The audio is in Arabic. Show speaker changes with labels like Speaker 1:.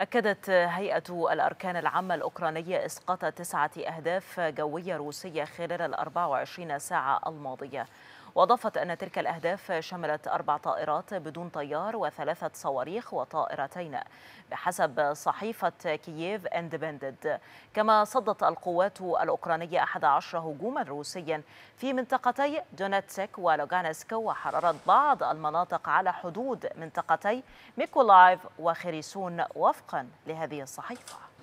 Speaker 1: أكدت هيئة الأركان العامة الأوكرانية إسقاط تسعة أهداف جوية روسية خلال الـ 24 ساعة الماضية وأضافت أن تلك الأهداف شملت أربع طائرات بدون طيار وثلاثة صواريخ وطائرتين بحسب صحيفة كييف اندبندد كما صدت القوات الأوكرانية 11 هجوما روسيا في منطقتي دونتسك ولوغانسك وحررت بعض المناطق على حدود منطقتي ميكولايف وخريسون وفقا لهذه الصحيفه